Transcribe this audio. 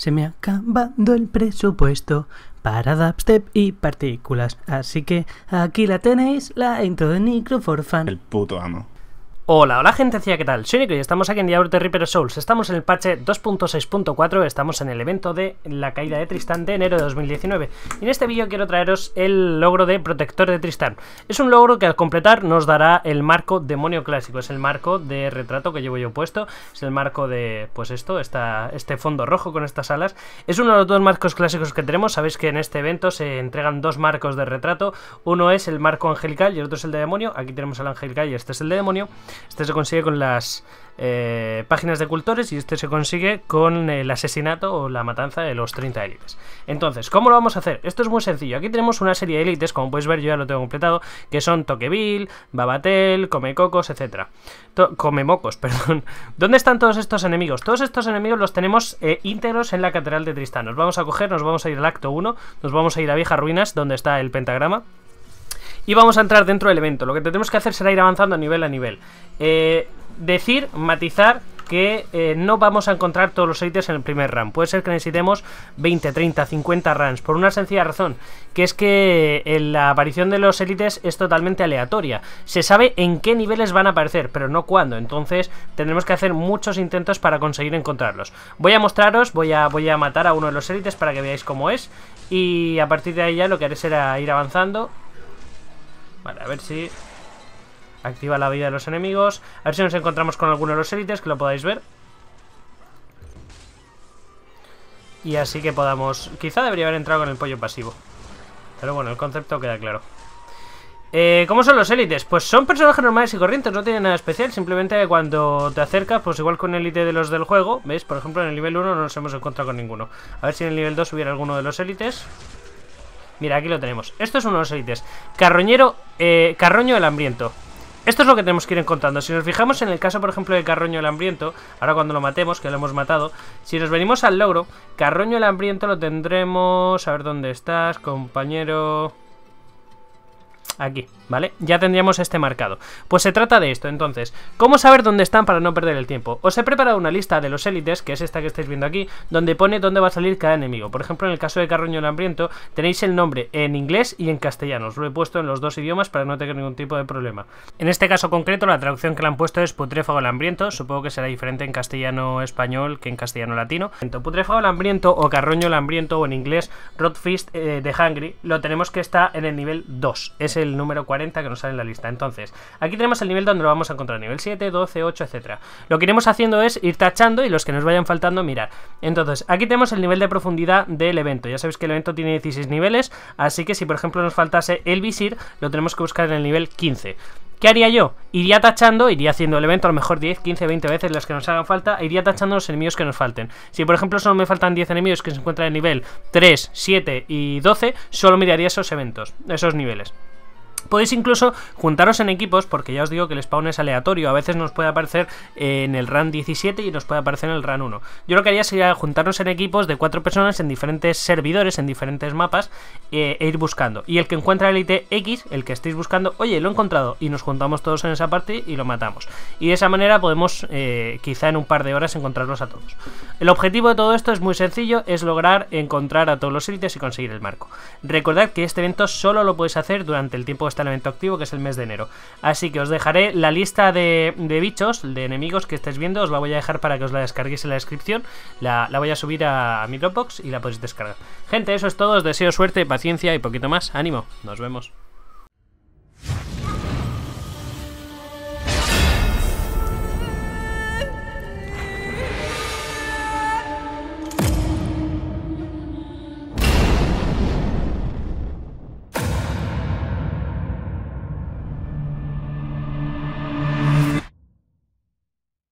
Se me ha acabado el presupuesto para dubstep y partículas. Así que aquí la tenéis, la intro de Nicro for El puto amo. Hola, hola gente, ¿qué tal? Soy Nico y estamos aquí en Diablo de Reaper Souls. Estamos en el parche 2.6.4, estamos en el evento de la caída de Tristán de enero de 2019. Y en este vídeo quiero traeros el logro de Protector de Tristán. Es un logro que al completar nos dará el marco demonio clásico, es el marco de retrato que llevo yo puesto, es el marco de, pues esto, este fondo rojo con estas alas. Es uno de los dos marcos clásicos que tenemos, sabéis que en este evento se entregan dos marcos de retrato, uno es el marco angelical y el otro es el de demonio, aquí tenemos el angelical y este es el de demonio. Este se consigue con las eh, páginas de cultores y este se consigue con el asesinato o la matanza de los 30 élites. Entonces, ¿cómo lo vamos a hacer? Esto es muy sencillo. Aquí tenemos una serie de élites, como puedes ver, yo ya lo tengo completado, que son Toqueville, Babatel, Comecocos, etc. Come Comemocos, perdón. ¿Dónde están todos estos enemigos? Todos estos enemigos los tenemos eh, íntegros en la Catedral de Tristán. Nos vamos a coger, nos vamos a ir al acto 1, nos vamos a ir a Viejas Ruinas, donde está el pentagrama y vamos a entrar dentro del evento. Lo que tenemos que hacer será ir avanzando a nivel a nivel. Eh, decir, matizar que eh, no vamos a encontrar todos los élites en el primer run. Puede ser que necesitemos 20, 30, 50 runs, por una sencilla razón, que es que eh, la aparición de los élites es totalmente aleatoria. Se sabe en qué niveles van a aparecer, pero no cuándo, entonces tendremos que hacer muchos intentos para conseguir encontrarlos. Voy a mostraros, voy a, voy a matar a uno de los élites para que veáis cómo es, y a partir de ahí ya lo que haré será ir avanzando Vale, a ver si... Activa la vida de los enemigos. A ver si nos encontramos con alguno de los élites, que lo podáis ver. Y así que podamos... Quizá debería haber entrado con el pollo pasivo. Pero bueno, el concepto queda claro. Eh, ¿Cómo son los élites? Pues son personajes normales y corrientes, no tienen nada especial. Simplemente cuando te acercas, pues igual con élite de los del juego, ¿veis? Por ejemplo, en el nivel 1 no nos hemos encontrado con ninguno. A ver si en el nivel 2 hubiera alguno de los élites. Mira, aquí lo tenemos. Esto es uno de los élites. Carroñero, eh, Carroño el Hambriento. Esto es lo que tenemos que ir encontrando. Si nos fijamos en el caso, por ejemplo, de Carroño el Hambriento, ahora cuando lo matemos, que lo hemos matado, si nos venimos al logro, Carroño el Hambriento lo tendremos... A ver dónde estás, compañero... Aquí, ¿vale? Ya tendríamos este marcado. Pues se trata de esto, entonces. ¿Cómo saber dónde están para no perder el tiempo? Os he preparado una lista de los élites, que es esta que estáis viendo aquí, donde pone dónde va a salir cada enemigo. Por ejemplo, en el caso de Carroño el Hambriento, tenéis el nombre en inglés y en castellano. Os lo he puesto en los dos idiomas para no tener ningún tipo de problema. En este caso concreto, la traducción que le han puesto es Putréfago el Hambriento. Supongo que será diferente en castellano-español que en castellano-latino. Putréfago el Hambriento o Carroño el Hambriento o en inglés Rotfist eh, de Hungry, lo tenemos que está en el nivel 2. Ese el número 40 que nos sale en la lista. Entonces, aquí tenemos el nivel donde lo vamos a encontrar, nivel 7, 12, 8, etcétera. Lo que iremos haciendo es ir tachando y los que nos vayan faltando mirar. Entonces, aquí tenemos el nivel de profundidad del evento. Ya sabéis que el evento tiene 16 niveles, así que si por ejemplo nos faltase el visir, lo tenemos que buscar en el nivel 15. ¿Qué haría yo? Iría tachando, iría haciendo el evento a lo mejor 10, 15, 20 veces las que nos hagan falta, e iría tachando los enemigos que nos falten. Si por ejemplo solo me faltan 10 enemigos que se encuentran en nivel 3, 7 y 12, solo miraría esos eventos, esos niveles. Podéis incluso juntaros en equipos, porque ya os digo que el spawn es aleatorio. A veces nos puede aparecer en el RAN 17 y nos puede aparecer en el RAN 1. Yo lo que haría sería juntarnos en equipos de cuatro personas en diferentes servidores, en diferentes mapas, eh, e ir buscando. Y el que encuentra el elite X, el que estéis buscando, oye, lo he encontrado. Y nos juntamos todos en esa parte y lo matamos. Y de esa manera podemos, eh, quizá en un par de horas, encontrarlos a todos. El objetivo de todo esto es muy sencillo, es lograr encontrar a todos los elites y conseguir el marco. Recordad que este evento solo lo podéis hacer durante el tiempo está el evento activo, que es el mes de enero. Así que os dejaré la lista de, bichos, de enemigos que estáis viendo, os la voy a dejar para que os la descarguéis en la descripción. La, voy a subir a, a mi Dropbox y la podéis descargar. Gente, eso es todo, os deseo suerte, paciencia y poquito más. Ánimo, nos vemos.